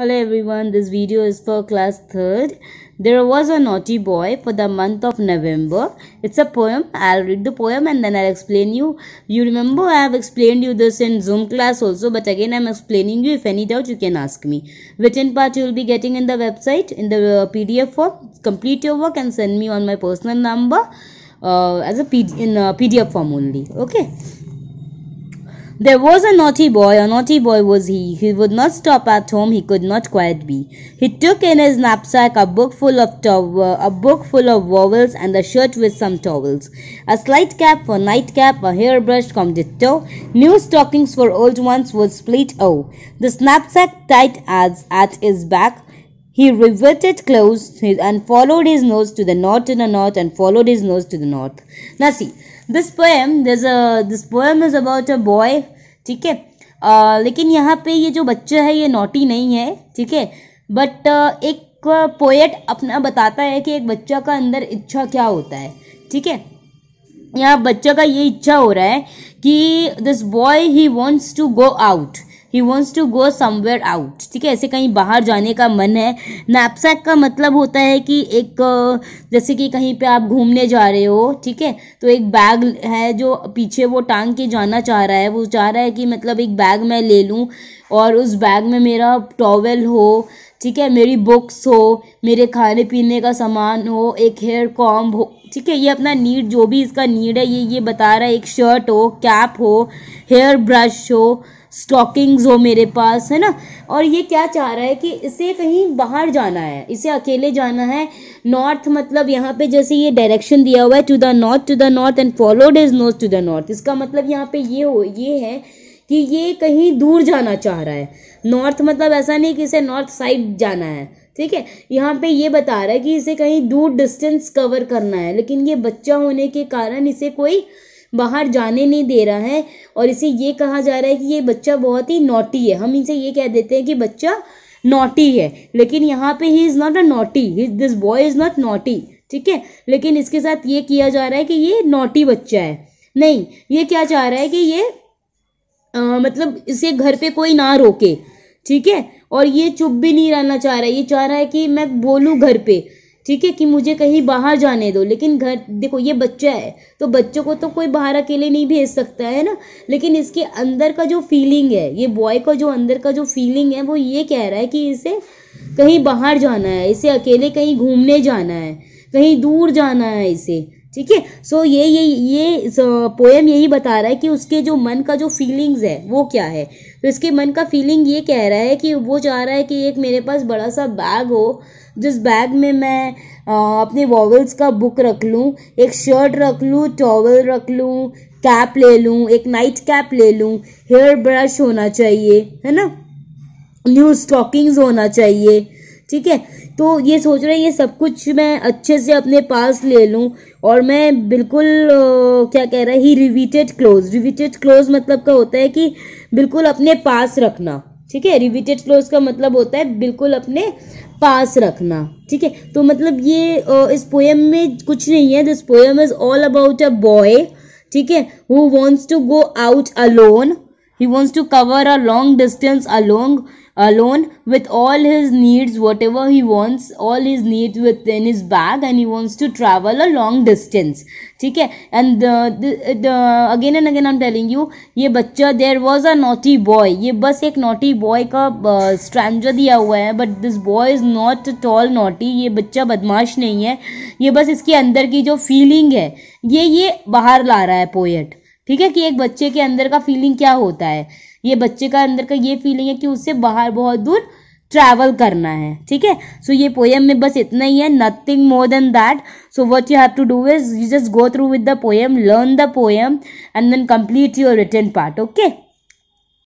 Hello everyone, this video is for class 3rd. There was a naughty boy for the month of November. It's a poem. I'll read the poem and then I'll explain you. You remember I have explained you this in Zoom class also but again I'm explaining you. If any doubt you can ask me. Written part you will be getting in the website in the uh, PDF form. Complete your work and send me on my personal number uh, as a P in a uh, PDF form only. Okay. There was a naughty boy, a naughty boy was he. He would not stop at home, he could not quiet be. He took in his knapsack a book full of to- a book full of vowels and a shirt with some towels, a slight cap for nightcap, a hairbrush condito, new stockings for old ones was split oh. The knapsack tight as at his back, he reverted close and followed his nose to the north in a north and followed his nose to the north. Now see, this poem this this poem is about a boy ठीक है लेकिन यहाँ पे ये जो बच्चा है ये नोटी नहीं है ठीक है बट एक पोएट अपना बताता है कि एक बच्चा का अंदर इच्छा क्या होता है ठीक है यहाँ बच्चा का ये इच्छा हो रहा है कि this boy he wants to go out he wants to go somewhere out ठीक है ऐसे कहीं बाहर जाने का मन है नैपसैक का मतलब होता है कि एक जैसे कि कहीं पे आप घूमने जा रहे हो ठीक है तो एक बैग है जो पीछे वो टांग के जाना चाह रहा है वो चाह रहा है कि मतलब एक बैग मैं ले लूँ और उस बैग में मेरा टॉवल हो ठीक है मेरी बुक्स हो मेरे खाने पीने का सामान हो एक हेयर कॉम्ब हो ठीक है ये अपना नीड जो भी इसका नीड है ये ये बता रहा है एक शर्ट हो कैप हो हेयर ब्रश हो स्टॉकिंग्स हो मेरे पास है ना और ये क्या चाह रहा है कि इसे कहीं बाहर जाना है इसे अकेले जाना है नॉर्थ मतलब यहाँ पे जैसे ये डायरेक्शन दिया हुआ है to the north to the north and followed his nose to the north इसका मतलब यहाँ पे ये हो ये है कि ये कहीं दूर जाना चाह रहा है नॉर्थ मतलब ऐसा नहीं कि इसे नॉर्थ साइड जाना है ठीक है यहाँ पे ये बता रहा है कि इसे कहीं दूर डिस्टेंस कवर करना है लेकिन ये बच्चा होने के कारण इसे कोई बाहर जाने नहीं दे रहा है और इसे ये कहा जा रहा है कि ये बच्चा बहुत ही नोटी है हम इनसे ये कह देते हैं कि बच्चा नोटी है लेकिन यहाँ पे he is not a naughty this boy is not naughty ठीक है लेकिन इसके साथ ये किया जा रहा है कि ये नोटी बच्चा है नहीं ये क्या चाह रहा है कि ये आ, मतलब इसे घर पे कोई ना रोके ठीक है और ये चुप भी नहीं रहना चाह रहा है ये चाह रहा है कि मैं बोलूँ घर पे ठीक है कि मुझे कहीं बाहर जाने दो लेकिन घर देखो ये बच्चा है तो बच्चों को तो कोई बाहर अकेले नहीं भेज सकता है ना लेकिन इसके अंदर का जो फीलिंग है ये बॉय का जो अंदर का जो फीलिंग है वो ये कह रहा है कि इसे कहीं बाहर जाना है इसे अकेले कहीं घूमने जाना है कहीं दूर जाना है इसे ठीक है सो ये ये ये पोएम यही बता रहा है कि उसके जो मन का जो फीलिंग्स है वो क्या है तो इसके मन का फीलिंग ये कह रहा है कि वो चाह रहा है कि एक मेरे पास बड़ा सा बैग हो जिस बैग में मैं आ, अपने वॉवल्स का बुक रख लूँ एक शर्ट रख लूँ टॉवल रख लूँ कैप ले लूँ एक नाइट कैप ले लूँ हेयर ब्रश होना चाहिए है ना न्यू स्टॉकिंग्स होना चाहिए ठीक है तो ये सोच रहे हैं ये सब कुछ मैं अच्छे से अपने पास ले लूँ और मैं बिल्कुल क्या कह रहा है he riveted close riveted close मतलब का होता है कि बिल्कुल अपने पास रखना ठीक है रिविटेड क्लोज का मतलब होता है बिल्कुल अपने पास रखना ठीक है तो मतलब ये इस पोएम में कुछ नहीं है this poem is all about a boy ठीक है who wants to go out alone he wants to cover a long distance along alone with all his needs whatever he wants all his needs within his bag and he wants to travel a long distance theek hai and the, the, the again and again I'm telling you ye bachcha there was a naughty boy ye bas ek naughty boy ka uh, stranger diya hua hai but this boy is not at all naughty ye bachcha badmash nahi hai ye bas iske andar ki jo feeling hai ye ye bahar la raha hai poet ठीक है कि एक बच्चे के अंदर का feeling क्या होता है ये बच्चे का अंदर का ये फीलिंग है कि उससे बाहर बहुत दूर ट्रैवल करना है ठीक है सो ये पोएम में बस इतना ही है nothing more than that so what you have to do is you just go through with the poem learn the poem and then complete your return part okay